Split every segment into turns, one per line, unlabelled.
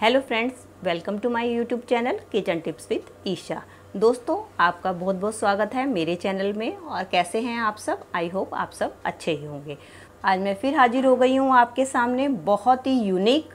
hello friends welcome to my YouTube channel kitchen tips with Isha दोस्तों आपका बहुत बहुत स्वागत है मेरे चैनल में और कैसे हैं आप सब आई होप आप सब अच्छे ही होंगे आज मैं फिर हाजिर हो गई हूँ आपके सामने बहुत ही यूनिक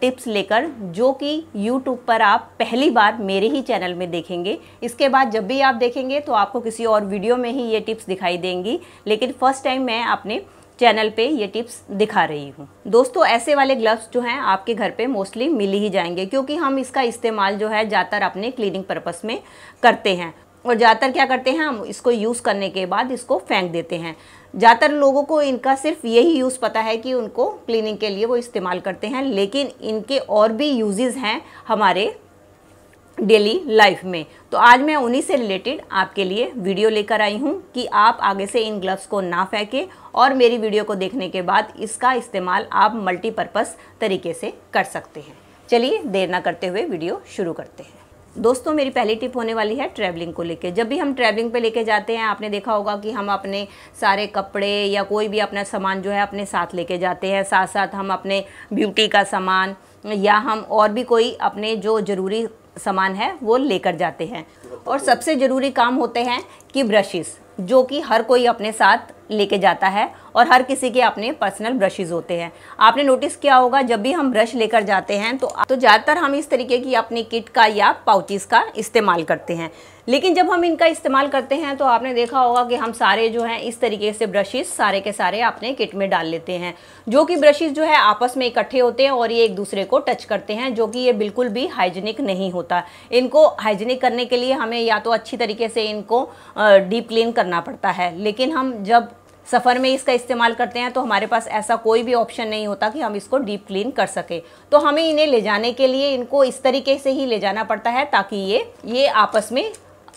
टिप्स लेकर जो कि यूट्यूब पर आप पहली बार मेरे ही चैनल में देखेंगे इसके बाद जब भी आप देखेंगे तो आपको किसी और वीडियो में ही ये टिप्स दिखाई देंगी लेकिन फ़र्स्ट टाइम मैं अपने चैनल पे ये टिप्स दिखा रही हूँ दोस्तों ऐसे वाले ग्लव्स जो हैं आपके घर पे मोस्टली मिल ही जाएंगे क्योंकि हम इसका इस्तेमाल जो है ज़्यादातर अपने क्लीनिंग पर्पस में करते हैं और ज़्यादातर क्या करते हैं हम इसको यूज़ करने के बाद इसको फेंक देते हैं ज़्यादातर लोगों को इनका सिर्फ यही यूज़ पता है कि उनको क्लीनिंग के लिए वो इस्तेमाल करते हैं लेकिन इनके और भी यूजेज़ हैं हमारे डेली लाइफ में तो आज मैं उन्हीं से रिलेटेड आपके लिए वीडियो लेकर आई हूँ कि आप आगे से इन ग्लव्स को ना फेंकें और मेरी वीडियो को देखने के बाद इसका इस्तेमाल आप मल्टीपर्पज़ तरीके से कर सकते हैं चलिए देर ना करते हुए वीडियो शुरू करते हैं दोस्तों मेरी पहली टिप होने वाली है ट्रैवलिंग को लेके जब भी हम ट्रैवलिंग पे लेके जाते हैं आपने देखा होगा कि हम अपने सारे कपड़े या कोई भी अपना सामान जो है अपने साथ लेके जाते हैं साथ साथ हम अपने ब्यूटी का सामान या हम और भी कोई अपने जो ज़रूरी सामान है वो लेकर जाते हैं और सबसे ज़रूरी काम होते हैं कि ब्रशेस जो कि हर कोई अपने साथ लेके जाता है और हर किसी के अपने पर्सनल ब्रशेज़ होते हैं आपने नोटिस किया होगा जब भी हम ब्रश लेकर जाते हैं तो तो ज़्यादातर हम इस तरीके की अपनी किट का या पाउचिस का इस्तेमाल करते हैं लेकिन जब हम इनका इस्तेमाल करते हैं तो आपने देखा होगा कि हम सारे जो हैं इस तरीके से ब्रशेज़ सारे के सारे अपने किट में डाल लेते हैं जो कि ब्रशेज़ जो है आपस में इकट्ठे होते हैं और ये एक दूसरे को टच करते हैं जो कि ये बिल्कुल भी हाइजीनिक नहीं होता इनको हाइजीनिक करने के लिए हमें या तो अच्छी तरीके से इनको डीप क्लीन करना पड़ता है लेकिन हम जब सफ़र में इसका इस्तेमाल करते हैं तो हमारे पास ऐसा कोई भी ऑप्शन नहीं होता कि हम इसको डीप क्लीन कर सकें तो हमें इन्हें ले जाने के लिए इनको इस तरीके से ही ले जाना पड़ता है ताकि ये ये आपस में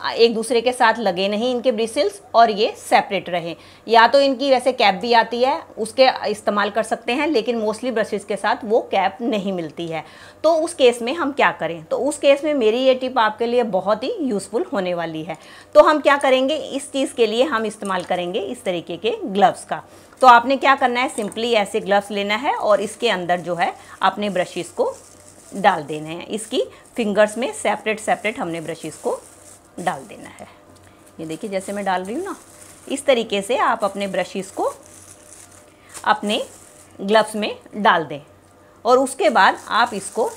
एक दूसरे के साथ लगे नहीं इनके ब्रिसल्स और ये सेपरेट रहे या तो इनकी वैसे कैप भी आती है उसके इस्तेमाल कर सकते हैं लेकिन मोस्टली ब्रशेज़ के साथ वो कैप नहीं मिलती है तो उस केस में हम क्या करें तो उस केस में मेरी ये टिप आपके लिए बहुत ही यूज़फुल होने वाली है तो हम क्या करेंगे इस चीज़ के लिए हम इस्तेमाल करेंगे इस तरीके के ग्लव्स का तो आपने क्या करना है सिंपली ऐसे ग्लव्स लेना है और इसके अंदर जो है अपने ब्रशेज़ को डाल देने हैं इसकी फिंगर्स में सेपरेट सेपरेट हमने ब्रशेज़ को डाल देना है ये देखिए जैसे मैं डाल रही हूँ ना इस तरीके से आप अपने ब्रशेस को अपने ग्लव्स में डाल दें और उसके बाद आप इसको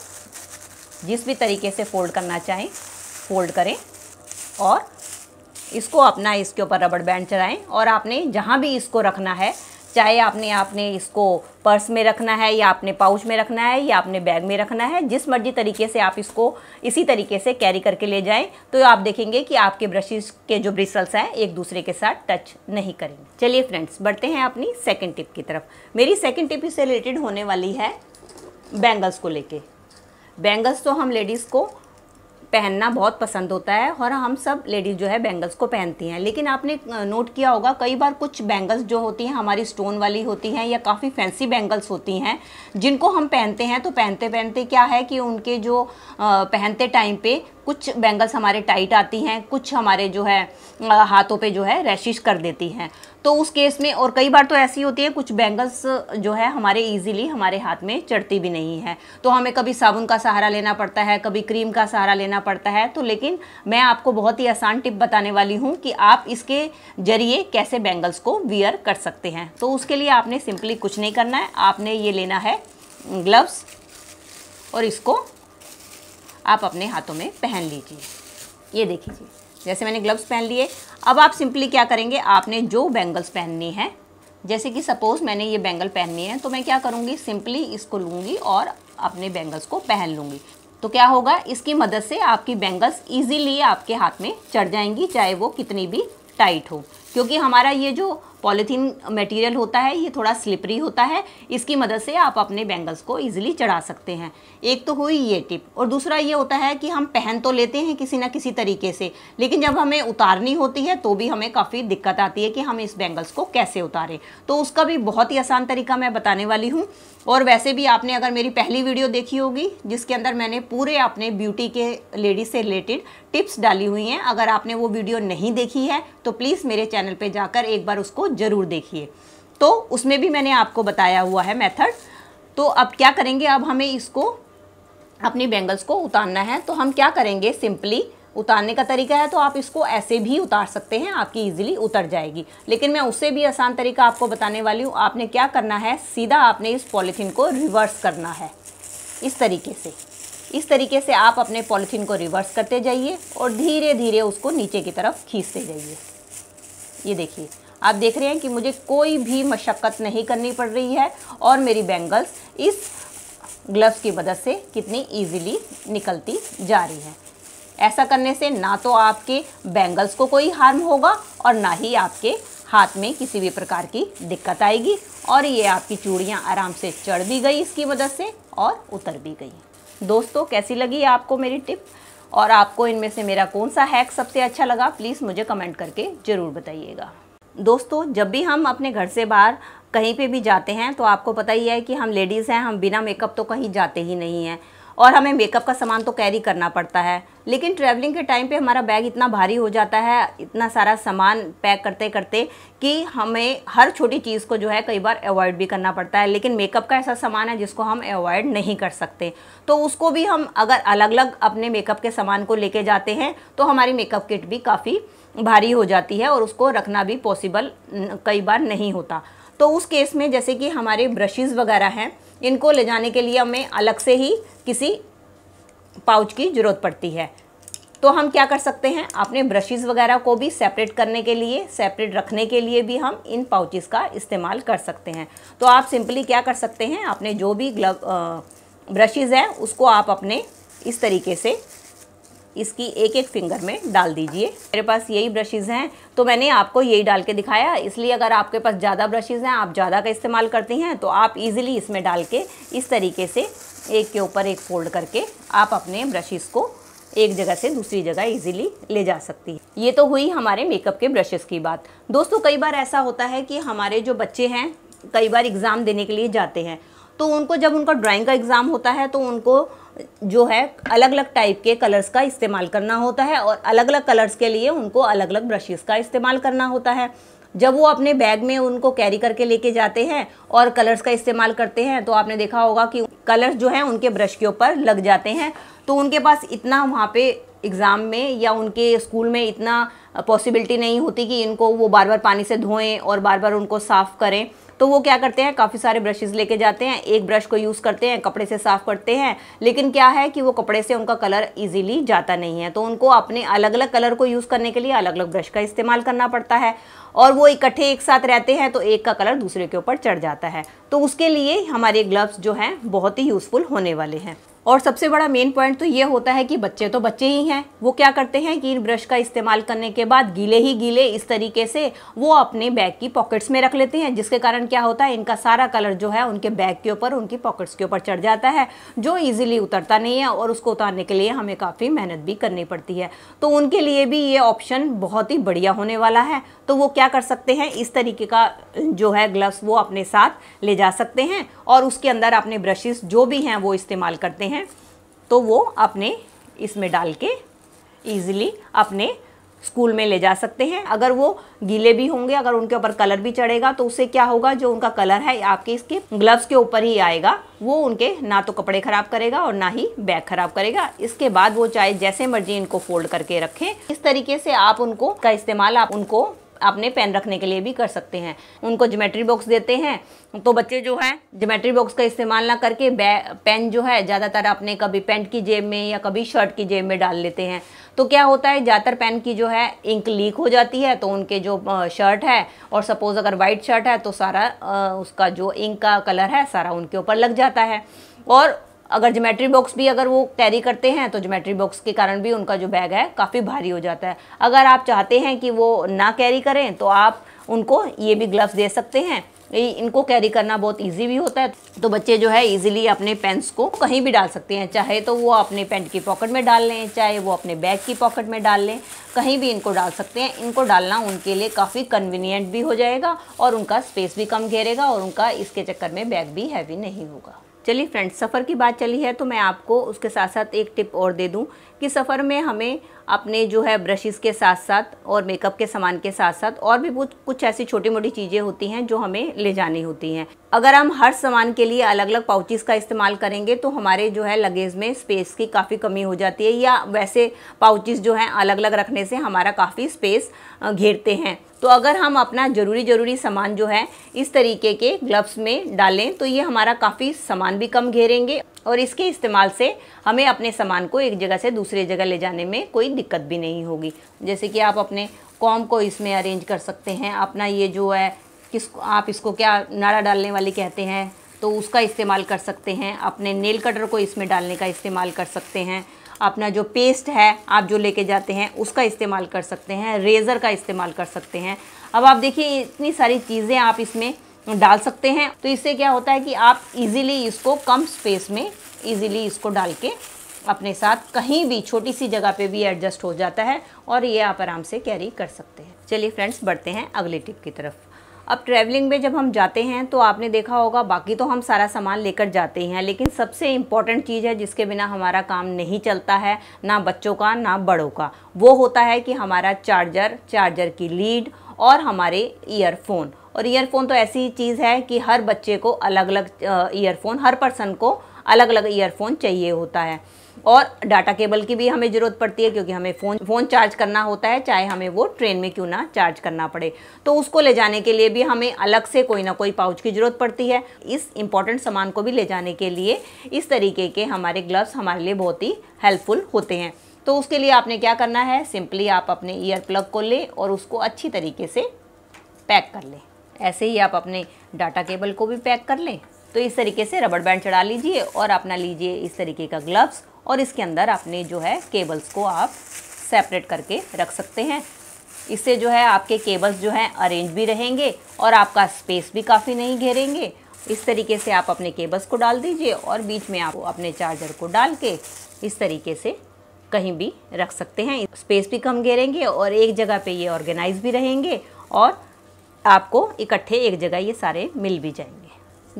जिस भी तरीके से फोल्ड करना चाहें फोल्ड करें और इसको अपना इसके ऊपर रबड़ बैंड चलाएं और आपने जहाँ भी इसको रखना है चाहे आपने आपने इसको पर्स में रखना है या आपने पाउच में रखना है या आपने बैग में रखना है जिस मर्जी तरीके से आप इसको इसी तरीके से कैरी करके ले जाएं तो आप देखेंगे कि आपके ब्रशेज के जो ब्रिसल्स हैं एक दूसरे के साथ टच नहीं करेंगे चलिए फ्रेंड्स बढ़ते हैं अपनी सेकेंड टिप की तरफ मेरी सेकेंड टिप इससे रिलेटेड होने वाली है बैंगल्स को लेके बैंगल्स तो हम लेडीज़ को पहनना बहुत पसंद होता है और हम सब लेडीज़ जो है बैंगल्स को पहनती हैं लेकिन आपने नोट किया होगा कई बार कुछ बैंगल्स जो होती हैं हमारी स्टोन वाली होती हैं या काफ़ी फैंसी बैंगल्स होती हैं जिनको हम पहनते हैं तो पहनते पहनते क्या है कि उनके जो पहनते टाइम पे कुछ बैंगल्स हमारे टाइट आती हैं कुछ हमारे जो है हाथों पे जो है रैशिश कर देती हैं तो उस केस में और कई बार तो ऐसी होती है कुछ बैंगल्स जो है हमारे इजीली हमारे हाथ में चढ़ती भी नहीं है तो हमें कभी साबुन का सहारा लेना पड़ता है कभी क्रीम का सहारा लेना पड़ता है तो लेकिन मैं आपको बहुत ही आसान टिप बताने वाली हूँ कि आप इसके जरिए कैसे बैंगल्स को वियर कर सकते हैं तो उसके लिए आपने सिंपली कुछ नहीं करना है आपने ये लेना है ग्लव्स और इसको आप अपने हाथों में पहन लीजिए ये देखिए जैसे मैंने ग्लव्स पहन लिए अब आप सिंपली क्या करेंगे आपने जो बैंगल्स पहननी है जैसे कि सपोज़ मैंने ये बैंगल पहननी है तो मैं क्या करूँगी सिंपली इसको लूँगी और अपने बैंगल्स को पहन लूँगी तो क्या होगा इसकी मदद से आपकी बैंगल्स ईजीली आपके हाथ में चढ़ जाएंगी चाहे वो कितनी भी टाइट हो क्योंकि हमारा ये जो पॉलीथीन मटेरियल होता है ये थोड़ा स्लिपरी होता है इसकी मदद से आप अपने बैंगल्स को ईजिली चढ़ा सकते हैं एक तो हुई ये टिप और दूसरा ये होता है कि हम पहन तो लेते हैं किसी ना किसी तरीके से लेकिन जब हमें उतारनी होती है तो भी हमें काफ़ी दिक्कत आती है कि हम इस बैंगल्स को कैसे उतारें तो उसका भी बहुत ही आसान तरीका मैं बताने वाली हूँ और वैसे भी आपने अगर मेरी पहली वीडियो देखी होगी जिसके अंदर मैंने पूरे अपने ब्यूटी के लेडीज से रिलेटेड टिप्स डाली हुई हैं अगर आपने वो वीडियो नहीं देखी है तो प्लीज़ मेरे चैनल पर जाकर एक बार उसको ज़रूर देखिए तो उसमें भी मैंने आपको बताया हुआ है मेथड तो अब क्या करेंगे अब हमें इसको अपनी बैंगल्स को उतारना है तो हम क्या करेंगे सिंपली उतारने का तरीका है तो आप इसको ऐसे भी उतार सकते हैं आपकी इजीली उतर जाएगी लेकिन मैं उससे भी आसान तरीका आपको बताने वाली हूँ आपने क्या करना है सीधा आपने इस पॉलीथीन को रिवर्स करना है इस तरीके से इस तरीके से आप अपने पॉलीथीन को रिवर्स करते जाइए और धीरे धीरे उसको नीचे की तरफ खींचते जाइए ये देखिए आप देख रहे हैं कि मुझे कोई भी मशक्क़त नहीं करनी पड़ रही है और मेरी बैंगल्स इस ग्लव्स की मदद से कितनी ईजिली निकलती जा रही है ऐसा करने से ना तो आपके बैंगल्स को कोई हार्म होगा और ना ही आपके हाथ में किसी भी प्रकार की दिक्कत आएगी और ये आपकी चूड़ियाँ आराम से चढ़ भी गई इसकी मदद से और उतर भी गई दोस्तों कैसी लगी आपको मेरी टिप और आपको इनमें से मेरा कौन सा हैक सबसे अच्छा लगा प्लीज़ मुझे कमेंट करके ज़रूर बताइएगा दोस्तों जब भी हम अपने घर से बाहर कहीं पे भी जाते हैं तो आपको पता ही है कि हम लेडीज़ हैं हम बिना मेकअप तो कहीं जाते ही नहीं हैं और हमें मेकअप का सामान तो कैरी करना पड़ता है लेकिन ट्रैवलिंग के टाइम पे हमारा बैग इतना भारी हो जाता है इतना सारा सामान पैक करते करते कि हमें हर छोटी चीज़ को जो है कई बार अवॉइड भी करना पड़ता है लेकिन मेकअप का ऐसा सामान है जिसको हम अवॉइड नहीं कर सकते तो उसको भी हम अगर अलग अलग अपने मेकअप के सामान को लेके जाते हैं तो हमारी मेकअप किट भी काफ़ी भारी हो जाती है और उसको रखना भी पॉसिबल कई बार नहीं होता तो उस केस में जैसे कि हमारे ब्रशेज़ वगैरह हैं इनको ले जाने के लिए हमें अलग से ही किसी पाउच की ज़रूरत पड़ती है तो हम क्या कर सकते हैं अपने ब्रशेज़ वगैरह को भी सेपरेट करने के लिए सेपरेट रखने के लिए भी हम इन पाउचेस का इस्तेमाल कर सकते हैं तो आप सिंपली क्या कर सकते हैं अपने जो भी ग्लव ब्रशेज़ हैं उसको आप अपने इस तरीके से इसकी एक एक फिंगर में डाल दीजिए मेरे पास यही ब्रशेज़ हैं तो मैंने आपको यही डाल के दिखाया इसलिए अगर आपके पास ज़्यादा ब्रशेज़ हैं आप ज़्यादा का इस्तेमाल करती हैं तो आप इजीली इसमें डाल के इस तरीके से एक के ऊपर एक फोल्ड करके आप अपने ब्रशेज़ को एक जगह से दूसरी जगह इजीली ले जा सकती है ये तो हुई हमारे मेकअप के ब्रशेज़ की बात दोस्तों कई बार ऐसा होता है कि हमारे जो बच्चे हैं कई बार एग्ज़ाम देने के लिए जाते हैं तो उनको जब उनका ड्राइंग का एग्ज़ाम होता है तो उनको जो है अलग अलग टाइप के कलर्स का इस्तेमाल करना होता है और अलग अलग कलर्स के लिए उनको अलग अलग ब्रशेज़ का इस्तेमाल करना होता है जब वो अपने बैग में उनको कैरी करके लेके जाते हैं और कलर्स का इस्तेमाल करते हैं तो आपने देखा होगा कि कलर्स जो हैं उनके ब्रश के ऊपर लग जाते हैं तो उनके पास इतना वहाँ पे एग्ज़ाम में या उनके स्कूल में इतना पॉसिबिलिटी नहीं होती कि इनको वो बार बार पानी से धोएं और बार बार उनको साफ़ करें तो वो क्या करते हैं काफ़ी सारे ब्रशेज़ लेके जाते हैं एक ब्रश को यूज़ करते हैं कपड़े से साफ़ करते हैं लेकिन क्या है कि वो कपड़े से उनका कलर ईजिली जाता नहीं है तो उनको अपने अलग अलग कलर को यूज़ करने के लिए अलग अलग ब्रश का इस्तेमाल करना पड़ता है और वो इकट्ठे एक साथ रहते हैं तो एक का कलर दूसरे के ऊपर चढ़ जाता है तो उसके लिए हमारे ग्लव्स जो हैं बहुत ही यूज़फुल होने वाले हैं और सबसे बड़ा मेन पॉइंट तो ये होता है कि बच्चे तो बच्चे ही हैं वो क्या करते हैं कि इन ब्रश का इस्तेमाल करने के बाद गीले ही गीले इस तरीके से वो अपने बैग की पॉकेट्स में रख लेते हैं जिसके कारण क्या होता है इनका सारा कलर जो है उनके बैग के ऊपर उनकी पॉकेट्स के ऊपर चढ़ जाता है जो ईजिली उतरता नहीं है और उसको उतारने के लिए हमें काफ़ी मेहनत भी करनी पड़ती है तो उनके लिए भी ये ऑप्शन बहुत ही बढ़िया होने वाला है तो वो क्या कर सकते हैं इस तरीके का जो है ग्लव्स वो अपने साथ ले जा सकते हैं और उसके अंदर अपने ब्रशेज़ जो भी हैं वो इस्तेमाल करते हैं हैं तो वो अपने इसमें डाल के ईज़िली अपने स्कूल में ले जा सकते हैं अगर वो गीले भी होंगे अगर उनके ऊपर कलर भी चढ़ेगा तो उससे क्या होगा जो उनका कलर है आपके इसके ग्लव्स के ऊपर ही आएगा वो उनके ना तो कपड़े ख़राब करेगा और ना ही बैग ख़राब करेगा इसके बाद वो चाहे जैसे मर्जी इनको फोल्ड करके रखें इस तरीके से आप उनको का इस्तेमाल आप उनको अपने पेन रखने के लिए भी कर सकते हैं उनको जोमेट्री बॉक्स देते हैं तो बच्चे जो है जोमेट्री बॉक्स का इस्तेमाल ना करके पेन जो है ज़्यादातर अपने कभी पेंट की जेब में या कभी शर्ट की जेब में डाल लेते हैं तो क्या होता है ज़्यादातर पेन की जो है इंक लीक हो जाती है तो उनके जो शर्ट है और सपोज़ अगर वाइट शर्ट है तो सारा उसका जो इंक का कलर है सारा उनके ऊपर लग जाता है और अगर जोमेट्री बॉक्स भी अगर वो कैरी करते हैं तो जोमेट्री बॉक्स के कारण भी उनका जो बैग है काफ़ी भारी हो जाता है अगर आप चाहते हैं कि वो ना कैरी करें तो आप उनको ये भी ग्लव्स दे सकते हैं इनको कैरी करना बहुत इजी भी होता है तो बच्चे जो है इजीली अपने पेंट्स को कहीं भी डाल सकते हैं चाहे तो वो अपने पेंट की पॉकेट में डाल लें चाहे वो अपने बैग की पॉकेट में डाल लें कहीं भी इनको डाल सकते हैं इनको डालना उनके लिए काफ़ी कन्वीनियंट भी हो जाएगा और उनका स्पेस भी कम घेरेगा और उनका इसके चक्कर में बैग भी हैवी नहीं होगा चलिए फ्रेंड्स सफ़र की बात चली है तो मैं आपको उसके साथ साथ एक टिप और दे दूं कि सफ़र में हमें अपने जो है ब्रशेस के साथ साथ और मेकअप के सामान के साथ साथ और भी बहुत कुछ ऐसी छोटी मोटी चीज़ें होती हैं जो हमें ले जानी होती हैं अगर हम हर सामान के लिए अलग अलग पाउचेस का इस्तेमाल करेंगे तो हमारे जो है लगेज में स्पेस की काफ़ी कमी हो जाती है या वैसे पाउचेस जो हैं अलग अलग रखने से हमारा काफ़ी स्पेस घेरते हैं तो अगर हम अपना ज़रूरी ज़रूरी सामान जो है इस तरीके के ग्लव्स में डालें तो ये हमारा काफ़ी सामान भी कम घेरेंगे और इसके इस्तेमाल से हमें अपने सामान को एक जगह से दूसरे जगह ले जाने में कोई दिक्कत भी नहीं होगी जैसे कि आप अपने कॉम को इसमें अरेंज कर सकते हैं अपना ये जो है किस आप इसको क्या नाड़ा डालने वाली कहते हैं तो उसका इस्तेमाल कर सकते हैं अपने नेल कटर को इसमें डालने का इस्तेमाल कर सकते हैं अपना जो पेस्ट है आप जो लेके जाते हैं उसका इस्तेमाल कर सकते हैं रेज़र का इस्तेमाल कर सकते हैं अब आप देखिए इतनी सारी चीज़ें आप इसमें डाल सकते हैं तो इससे क्या होता है कि आप इजीली इसको कम स्पेस में इजीली इसको डाल के अपने साथ कहीं भी छोटी सी जगह पे भी एडजस्ट हो जाता है और ये आप आराम से कैरी कर सकते हैं चलिए फ्रेंड्स बढ़ते हैं अगले टिप की तरफ अब ट्रैवलिंग में जब हम जाते हैं तो आपने देखा होगा बाकी तो हम सारा सामान लेकर जाते हैं लेकिन सबसे इम्पॉर्टेंट चीज़ है जिसके बिना हमारा काम नहीं चलता है ना बच्चों का ना बड़ों का वो होता है कि हमारा चार्जर चार्जर की लीड और हमारे ईयरफोन और ईयरफोन तो ऐसी चीज़ है कि हर बच्चे को अलग अलग ईयरफोन हर पर्सन को अलग अलग ईयरफोन चाहिए होता है और डाटा केबल की भी हमें ज़रूरत पड़ती है क्योंकि हमें फ़ोन फ़ोन चार्ज करना होता है चाहे हमें वो ट्रेन में क्यों ना चार्ज करना पड़े तो उसको ले जाने के लिए भी हमें अलग से कोई ना कोई पाउच की ज़रूरत पड़ती है इस इम्पॉर्टेंट सामान को भी ले जाने के लिए इस तरीके के हमारे ग्लव्स हमारे लिए बहुत ही हेल्पफुल होते हैं तो उसके लिए आपने क्या करना है सिंपली आप अपने ईयर प्लग को लें और उसको अच्छी तरीके से पैक कर लें ऐसे ही आप अपने डाटा केबल को भी पैक कर लें तो इस तरीके से रबड़ बैंड चढ़ा लीजिए और अपना लीजिए इस तरीके का ग्लव्स और इसके अंदर आपने जो है केबल्स को आप सेपरेट करके रख सकते हैं इससे जो है आपके केबल्स जो हैं अरेंज भी रहेंगे और आपका स्पेस भी काफ़ी नहीं घेरेंगे इस तरीके से आप अपने केबल्स को डाल दीजिए और बीच में आप अपने चार्जर को डाल के इस तरीके से कहीं भी रख सकते हैं स्पेस भी कम घेरेंगे और एक जगह पे ये ऑर्गेनाइज भी रहेंगे और आपको इकट्ठे एक जगह ये सारे मिल भी जाएंगे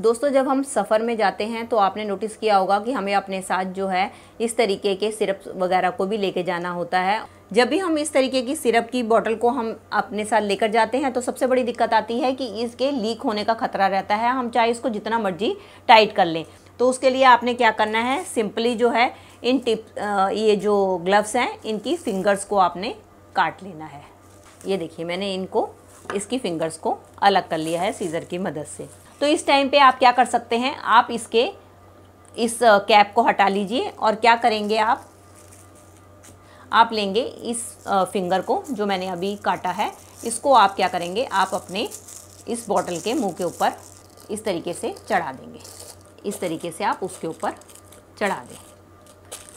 दोस्तों जब हम सफ़र में जाते हैं तो आपने नोटिस किया होगा कि हमें अपने साथ जो है इस तरीके के सिरप वगैरह को भी लेके जाना होता है जब भी हम इस तरीके की सिरप की बॉटल को हम अपने साथ लेकर जाते हैं तो सबसे बड़ी दिक्कत आती है कि इसके लीक होने का खतरा रहता है हम चाहे इसको जितना मर्जी टाइट कर लें तो उसके लिए आपने क्या करना है सिंपली जो है इन टिप ये जो ग्लव्स हैं इनकी फिंगर्स को आपने काट लेना है ये देखिए मैंने इनको इसकी फिंगर्स को अलग कर लिया है सीज़र की मदद से तो इस टाइम पे आप क्या कर सकते हैं आप इसके इस कैप को हटा लीजिए और क्या करेंगे आप आप लेंगे इस फिंगर को जो मैंने अभी काटा है इसको आप क्या करेंगे आप अपने इस बॉटल के मुंह के ऊपर इस तरीके से चढ़ा देंगे इस तरीके से आप उसके ऊपर चढ़ा दें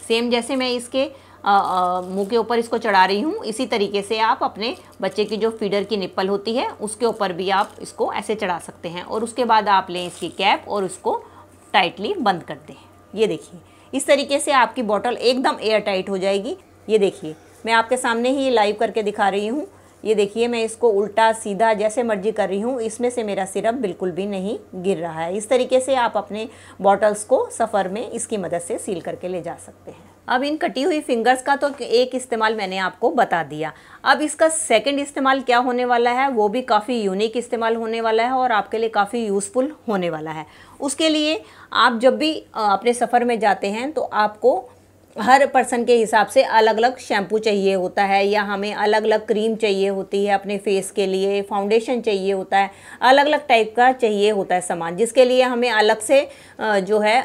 सेम जैसे मैं इसके मुंह के ऊपर इसको चढ़ा रही हूँ इसी तरीके से आप अपने बच्चे की जो फीडर की निप्पल होती है उसके ऊपर भी आप इसको ऐसे चढ़ा सकते हैं और उसके बाद आप लें इसकी कैप और उसको टाइटली बंद कर दें ये देखिए इस तरीके से आपकी बॉटल एकदम एयर टाइट हो जाएगी ये देखिए मैं आपके सामने ही ये लाइव करके दिखा रही हूँ ये देखिए मैं इसको उल्टा सीधा जैसे मर्जी कर रही हूँ इसमें से मेरा सिरप बिल्कुल भी नहीं गिर रहा है इस तरीके से आप अपने बॉटल्स को सफ़र में इसकी मदद से सील करके ले जा सकते हैं अब इन कटी हुई फिंगर्स का तो एक इस्तेमाल मैंने आपको बता दिया अब इसका सेकंड इस्तेमाल क्या होने वाला है वो भी काफ़ी यूनिक इस्तेमाल होने वाला है और आपके लिए काफ़ी यूज़फुल होने वाला है उसके लिए आप जब भी अपने सफ़र में जाते हैं तो आपको हर पर्सन के हिसाब से अलग अलग शैम्पू चाहिए होता है या हमें अलग अलग क्रीम चाहिए होती है अपने फेस के लिए फाउंडेशन चाहिए होता है अलग अलग टाइप का चाहिए होता है सामान जिसके लिए हमें अलग से जो है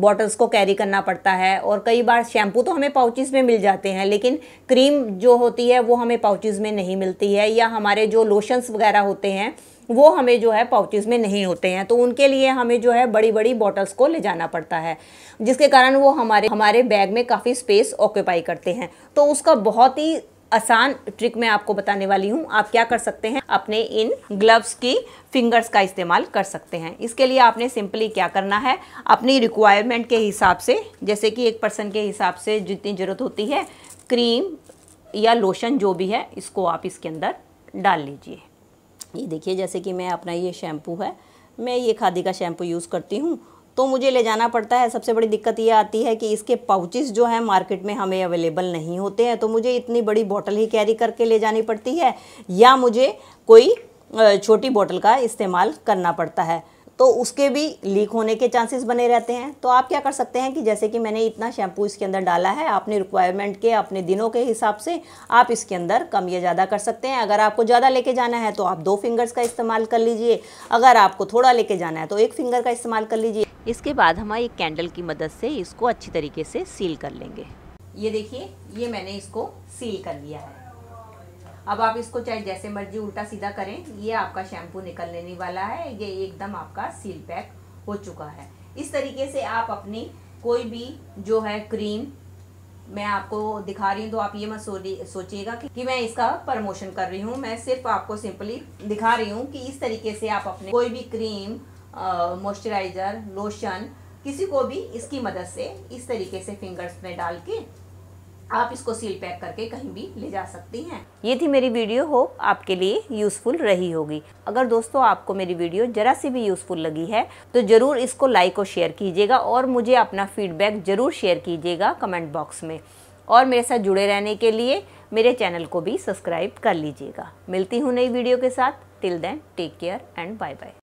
बॉटल्स को कैरी करना पड़ता है और कई बार शैम्पू तो हमें पाउचिज़ में मिल जाते हैं लेकिन क्रीम जो होती है वो हमें पाउचिज़ में नहीं मिलती है या हमारे जो लोशंस वगैरह होते हैं वो हमें जो है पाउचेज़ में नहीं होते हैं तो उनके लिए हमें जो है बड़ी बड़ी बॉटल्स को ले जाना पड़ता है जिसके कारण वो हमारे हमारे बैग में काफ़ी स्पेस ऑक्यूपाई करते हैं तो उसका बहुत ही आसान ट्रिक मैं आपको बताने वाली हूँ आप क्या कर सकते हैं अपने इन ग्लव्स की फिंगर्स का इस्तेमाल कर सकते हैं इसके लिए आपने सिंपली क्या करना है अपनी रिक्वायरमेंट के हिसाब से जैसे कि एक पर्सन के हिसाब से जितनी ज़रूरत होती है क्रीम या लोशन जो भी है इसको आप इसके अंदर डाल लीजिए ये देखिए जैसे कि मैं अपना ये शैम्पू है मैं ये खादी का शैम्पू यूज़ करती हूँ तो मुझे ले जाना पड़ता है सबसे बड़ी दिक्कत ये आती है कि इसके पाउचेस जो हैं मार्केट में हमें अवेलेबल नहीं होते हैं तो मुझे इतनी बड़ी बॉटल ही कैरी करके ले जानी पड़ती है या मुझे कोई छोटी बॉटल का इस्तेमाल करना पड़ता है तो उसके भी लीक होने के चांसेस बने रहते हैं तो आप क्या कर सकते हैं कि जैसे कि मैंने इतना शैम्पू इसके अंदर डाला है अपने रिक्वायरमेंट के अपने दिनों के हिसाब से आप इसके अंदर कम या ज़्यादा कर सकते हैं अगर आपको ज़्यादा लेके जाना है तो आप दो फिंगर्स का इस्तेमाल कर लीजिए अगर आपको थोड़ा लेके जाना है तो एक फिंगर का इस्तेमाल कर लीजिए इसके बाद हम एक कैंडल की मदद से इसको अच्छी तरीके से सील कर लेंगे ये देखिए ये मैंने इसको सील कर लिया है अब आप इसको चाहे जैसे मर्जी उल्टा सीधा करें ये आपका शैम्पू निकल लेने वाला है ये एकदम आपका सील पैक हो चुका है इस तरीके से आप अपनी कोई भी जो है क्रीम मैं आपको दिखा रही हूँ तो आप ये मत सोचिएगा कि, कि मैं इसका प्रमोशन कर रही हूँ मैं सिर्फ आपको सिंपली दिखा रही हूँ कि इस तरीके से आप अपने कोई भी क्रीम मॉइस्चराइज़र लोशन किसी को भी इसकी मदद से इस तरीके से फिंगर्स में डाल के आप इसको सील पैक करके कहीं भी ले जा सकती हैं ये थी मेरी वीडियो होप आपके लिए यूज़फुल रही होगी अगर दोस्तों आपको मेरी वीडियो ज़रा सी भी यूज़फुल लगी है तो ज़रूर इसको लाइक और शेयर कीजिएगा और मुझे अपना फीडबैक ज़रूर शेयर कीजिएगा कमेंट बॉक्स में और मेरे साथ जुड़े रहने के लिए मेरे चैनल को भी सब्सक्राइब कर लीजिएगा मिलती हूँ नई वीडियो के साथ till then take care and bye bye